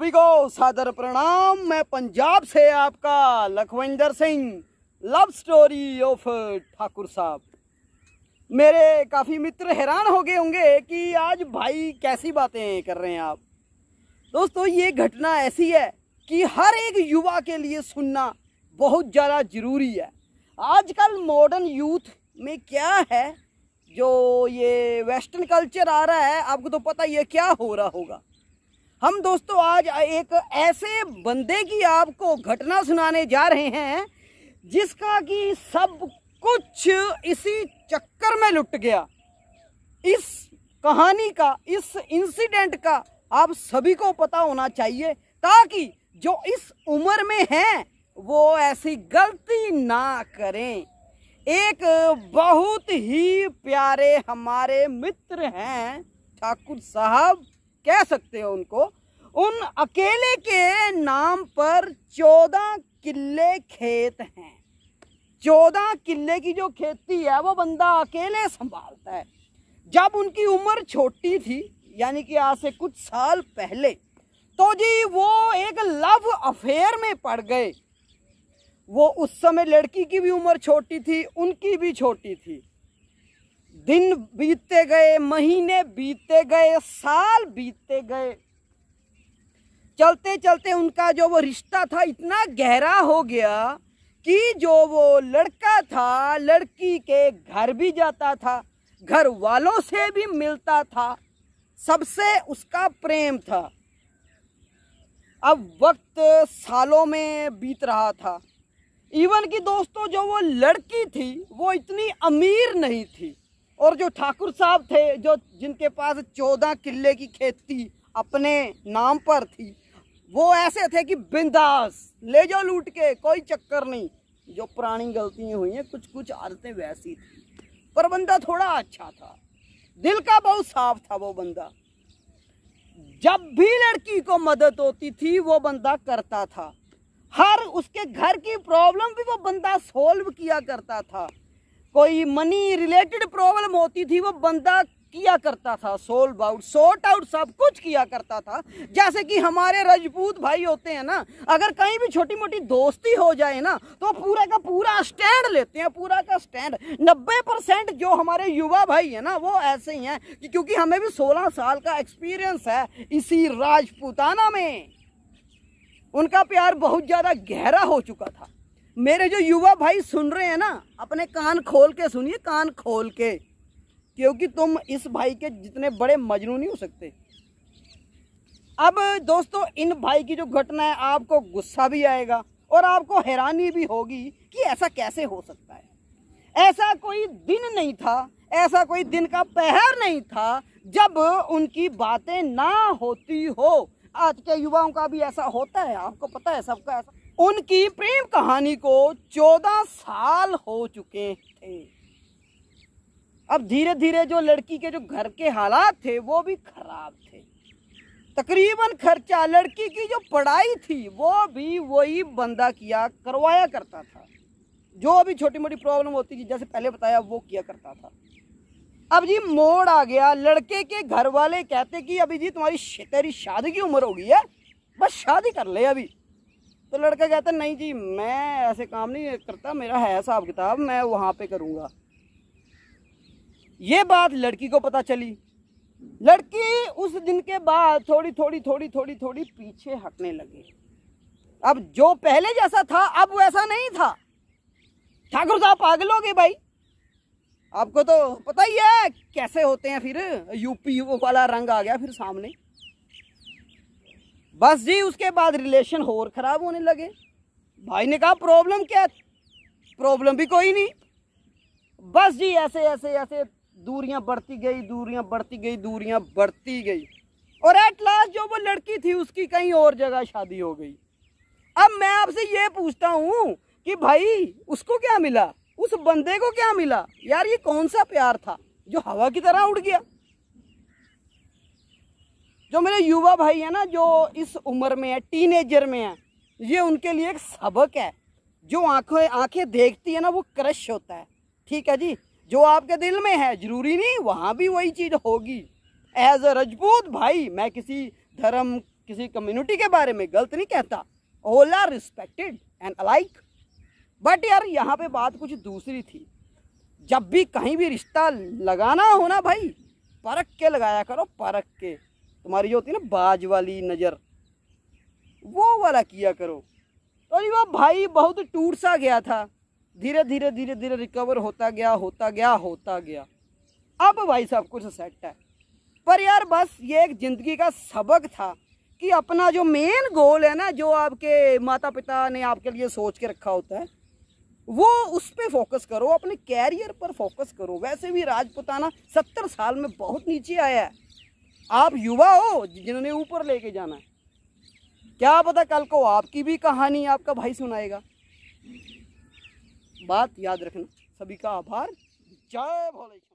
सभी को सादर प्रणाम मैं पंजाब से आपका Lakhwinder Singh love story of Thakur Sahab मेरे काफ़ी मित्र हैरान हो गए होंगे कि आज भाई कैसी बातें कर रहे हैं आप दोस्तों ये घटना ऐसी है कि हर एक युवा के लिए सुनना बहुत ज़्यादा ज़रूरी है आजकल मॉडर्न यूथ में क्या है जो ये वेस्टर्न कल्चर आ रहा है आपको तो पता ही है क्या हो रहा होगा हम दोस्तों आज एक ऐसे बंदे की आपको घटना सुनाने जा रहे हैं जिसका कि सब कुछ इसी चक्कर में लुट गया इस कहानी का इस इंसिडेंट का आप सभी को पता होना चाहिए ताकि जो इस उम्र में हैं वो ऐसी गलती ना करें एक बहुत ही प्यारे हमारे मित्र हैं ठाकुर साहब कह सकते हो उनको उन अकेले के नाम पर चौदह किले खेत हैं चौदह किले की जो खेती है वो बंदा अकेले संभालता है जब उनकी उम्र छोटी थी यानी कि आज से कुछ साल पहले तो जी वो एक लव अफेयर में पड़ गए वो उस समय लड़की की भी उम्र छोटी थी उनकी भी छोटी थी दिन बीतते गए महीने बीतते गए साल बीतते गए चलते चलते उनका जो वो रिश्ता था इतना गहरा हो गया कि जो वो लड़का था लड़की के घर भी जाता था घर वालों से भी मिलता था सबसे उसका प्रेम था अब वक्त सालों में बीत रहा था इवन कि दोस्तों जो वो लड़की थी वो इतनी अमीर नहीं थी और जो ठाकुर साहब थे जो जिनके पास चौदह किले की खेती अपने नाम पर थी वो ऐसे थे कि बिंदास ले जाओ लूट के कोई चक्कर नहीं जो पुरानी गलतियाँ हुई हैं कुछ कुछ आदतें वैसी थी पर बंदा थोड़ा अच्छा था दिल का बहुत साफ था वो बंदा जब भी लड़की को मदद होती थी वो बंदा करता था हर उसके घर की प्रॉब्लम भी वो बंदा सोल्व किया करता था कोई मनी रिलेटेड प्रॉब्लम होती थी वो बंदा किया करता था सोल्व आउट सॉर्ट आउट सब कुछ किया करता था जैसे कि हमारे रजपूत भाई होते हैं ना अगर कहीं भी छोटी मोटी दोस्ती हो जाए ना तो पूरा का पूरा स्टैंड लेते हैं पूरा का स्टैंड नब्बे परसेंट जो हमारे युवा भाई है ना वो ऐसे ही हैं कि क्योंकि हमें भी सोलह साल का एक्सपीरियंस है इसी राजपूताना में उनका प्यार बहुत ज़्यादा गहरा हो चुका था मेरे जो युवा भाई सुन रहे हैं ना अपने कान खोल के सुनिए कान खोल के क्योंकि तुम इस भाई के जितने बड़े मजनू नहीं हो सकते अब दोस्तों इन भाई की जो घटना है आपको गुस्सा भी आएगा और आपको हैरानी भी होगी कि ऐसा कैसे हो सकता है ऐसा कोई दिन नहीं था ऐसा कोई दिन का पहर नहीं था जब उनकी बातें ना होती हो आज के युवाओं का भी ऐसा होता है आपको पता है सबका ऐसा उनकी प्रेम कहानी को चौदह साल हो चुके थे अब धीरे धीरे जो लड़की के जो घर के हालात थे वो भी खराब थे तकरीबन खर्चा लड़की की जो पढ़ाई थी वो भी वही बंदा किया करवाया करता था जो अभी छोटी मोटी प्रॉब्लम होती थी जैसे पहले बताया वो किया करता था अब जी मोड़ आ गया लड़के के घर वाले कहते कि अभी जी तुम्हारी तेरी शादी की उम्र हो गई है बस शादी कर ले अभी तो लड़का कहता नहीं जी मैं ऐसे काम नहीं करता मेरा है हिसाब किताब मैं वहाँ पे करूँगा ये बात लड़की को पता चली लड़की उस दिन के बाद थोड़ी थोड़ी थोड़ी थोड़ी थोड़ी पीछे हटने लगी अब जो पहले जैसा था अब वैसा नहीं था ठाकुर साहब पागल हो गए भाई आपको तो पता ही है कैसे होते हैं फिर यूपी वाला रंग आ गया फिर सामने बस जी उसके बाद रिलेशन और ख़राब होने लगे भाई ने कहा प्रॉब्लम क्या प्रॉब्लम भी कोई नहीं बस जी ऐसे ऐसे ऐसे दूरियां बढ़ती गई दूरियां बढ़ती गई दूरियां बढ़ती गई और एट लास्ट जो वो लड़की थी उसकी कहीं और जगह शादी हो गई अब मैं आपसे ये पूछता हूँ कि भाई उसको क्या मिला उस बंदे को क्या मिला यार ये कौन सा प्यार था जो हवा की तरह उड़ गया जो मेरे युवा भाई हैं ना जो इस उम्र में है टीनेजर में है ये उनके लिए एक सबक है जो आंखें आंखें देखती है ना वो क्रश होता है ठीक है जी जो आपके दिल में है जरूरी नहीं वहाँ भी वही चीज़ होगी एज अ रजपूत भाई मैं किसी धर्म किसी कम्युनिटी के बारे में गलत नहीं कहता all are respected and alike but यार यहाँ पे बात कुछ दूसरी थी जब भी कहीं भी रिश्ता लगाना हो ना भाई परख के लगाया करो परख के तुम्हारी जो होती है ना बाज वाली नज़र वो वाला किया करो और अरे वो भाई बहुत टूट सा गया था धीरे धीरे धीरे धीरे रिकवर होता गया होता गया होता गया अब भाई सब कुछ सेट है पर यार बस ये एक ज़िंदगी का सबक था कि अपना जो मेन गोल है ना जो आपके माता पिता ने आपके लिए सोच के रखा होता है वो उस पर फोकस करो अपने कैरियर पर फोकस करो वैसे भी राजपुताना सत्तर साल में बहुत नीचे आया है आप युवा हो जिन्होंने ऊपर लेके जाना है क्या पता कल को आपकी भी कहानी आपका भाई सुनाएगा बात याद रखना सभी का आभार जय भोले